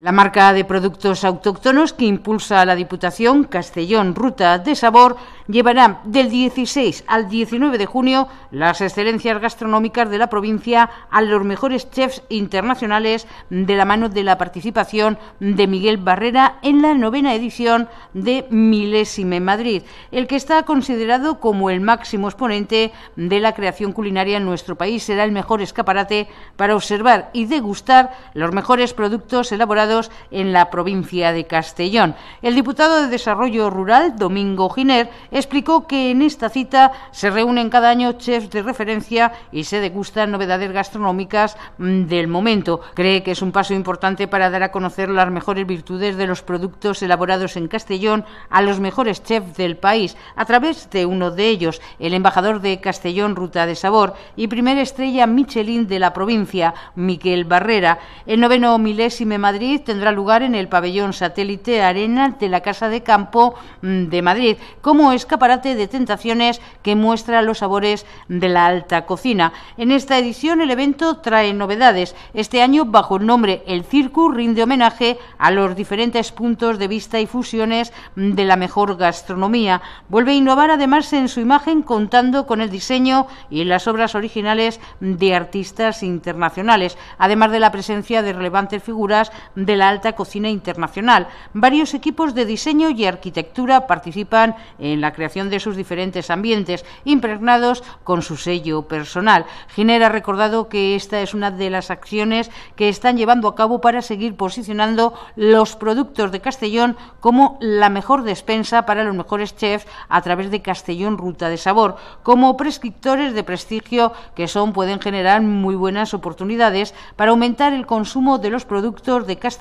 La marca de productos autóctonos que impulsa la Diputación Castellón Ruta de Sabor llevará del 16 al 19 de junio las excelencias gastronómicas de la provincia a los mejores chefs internacionales de la mano de la participación de Miguel Barrera en la novena edición de Milésime Madrid, el que está considerado como el máximo exponente de la creación culinaria en nuestro país. Será el mejor escaparate para observar y degustar los mejores productos elaborados en la provincia de Castellón. El diputado de Desarrollo Rural, Domingo Giner, explicó que en esta cita se reúnen cada año chefs de referencia y se degustan novedades gastronómicas mm, del momento. Cree que es un paso importante para dar a conocer las mejores virtudes de los productos elaborados en Castellón a los mejores chefs del país, a través de uno de ellos, el embajador de Castellón Ruta de Sabor y primera estrella Michelin de la provincia, Miquel Barrera. El noveno Milésime Madrid tendrá lugar en el pabellón satélite Arena de la Casa de Campo mm, de Madrid, como escaparate de tentaciones que muestra los sabores de la alta cocina. En esta edición el evento trae novedades. Este año, bajo el nombre El Circo... rinde homenaje a los diferentes puntos de vista y fusiones de la mejor gastronomía. Vuelve a innovar además en su imagen contando con el diseño y las obras originales de artistas internacionales, además de la presencia de relevantes figuras de la alta cocina internacional. Varios equipos de diseño y arquitectura participan en la creación de sus diferentes ambientes, impregnados con su sello personal. Giner ha recordado que esta es una de las acciones que están llevando a cabo para seguir posicionando los productos de Castellón como la mejor despensa para los mejores chefs a través de Castellón Ruta de Sabor, como prescriptores de prestigio que son pueden generar muy buenas oportunidades para aumentar el consumo de los productos de Castellón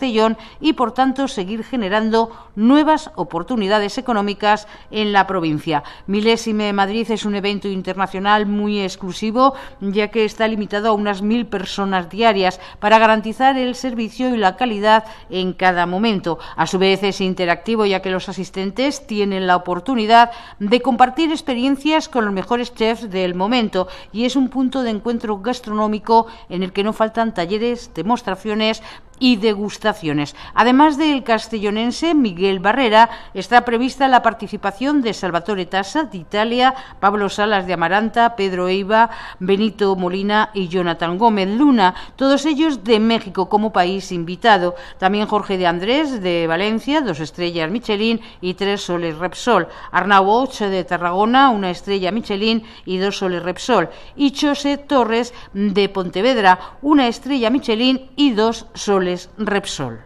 y, por tanto, seguir generando nuevas oportunidades económicas en la provincia. Milésime Madrid es un evento internacional muy exclusivo, ya que está limitado a unas mil personas diarias para garantizar el servicio y la calidad en cada momento. A su vez es interactivo, ya que los asistentes tienen la oportunidad de compartir experiencias con los mejores chefs del momento y es un punto de encuentro gastronómico en el que no faltan talleres, demostraciones, y degustaciones. Además del castellonense Miguel Barrera, está prevista la participación de Salvatore Tassa de Italia, Pablo Salas de Amaranta, Pedro Eiva, Benito Molina y Jonathan Gómez Luna, todos ellos de México como país invitado. También Jorge de Andrés de Valencia, dos estrellas Michelin y tres soles Repsol. Arnau Ocho de Tarragona, una estrella Michelin y dos soles Repsol. Y José Torres de Pontevedra, una estrella Michelin y dos soles Repsol.